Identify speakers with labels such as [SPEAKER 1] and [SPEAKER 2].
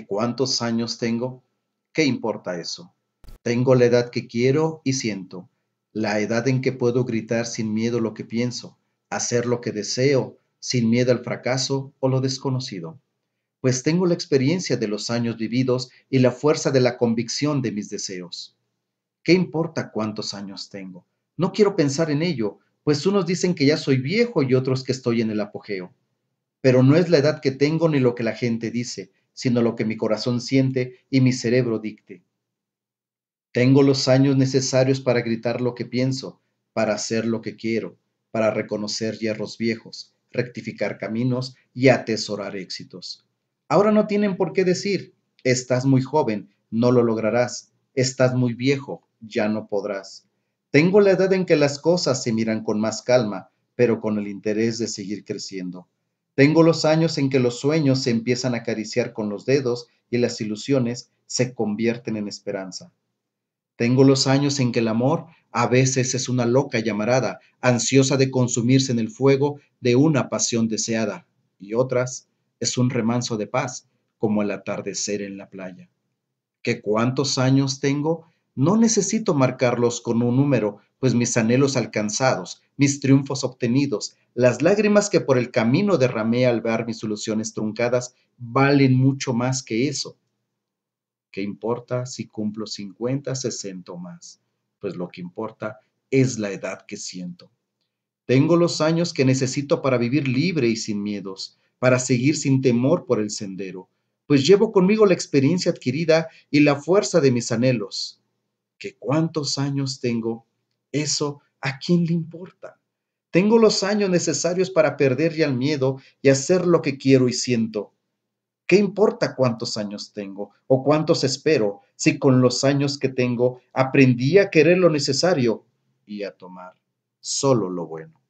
[SPEAKER 1] cuántos años tengo, ¿qué importa eso? Tengo la edad que quiero y siento, la edad en que puedo gritar sin miedo lo que pienso, hacer lo que deseo, sin miedo al fracaso o lo desconocido, pues tengo la experiencia de los años vividos y la fuerza de la convicción de mis deseos. ¿Qué importa cuántos años tengo? No quiero pensar en ello, pues unos dicen que ya soy viejo y otros que estoy en el apogeo. Pero no es la edad que tengo ni lo que la gente dice, sino lo que mi corazón siente y mi cerebro dicte. Tengo los años necesarios para gritar lo que pienso, para hacer lo que quiero, para reconocer hierros viejos, rectificar caminos y atesorar éxitos. Ahora no tienen por qué decir, estás muy joven, no lo lograrás, estás muy viejo, ya no podrás. Tengo la edad en que las cosas se miran con más calma, pero con el interés de seguir creciendo. Tengo los años en que los sueños se empiezan a acariciar con los dedos y las ilusiones se convierten en esperanza. Tengo los años en que el amor a veces es una loca llamarada, ansiosa de consumirse en el fuego de una pasión deseada, y otras es un remanso de paz, como el atardecer en la playa. ¿Qué cuántos años tengo no necesito marcarlos con un número, pues mis anhelos alcanzados, mis triunfos obtenidos, las lágrimas que por el camino derramé al ver mis ilusiones truncadas, valen mucho más que eso. ¿Qué importa si cumplo 50, 60 o más? Pues lo que importa es la edad que siento. Tengo los años que necesito para vivir libre y sin miedos, para seguir sin temor por el sendero, pues llevo conmigo la experiencia adquirida y la fuerza de mis anhelos que cuántos años tengo, eso a quién le importa. Tengo los años necesarios para perder ya el miedo y hacer lo que quiero y siento. ¿Qué importa cuántos años tengo o cuántos espero si con los años que tengo aprendí a querer lo necesario y a tomar solo lo bueno?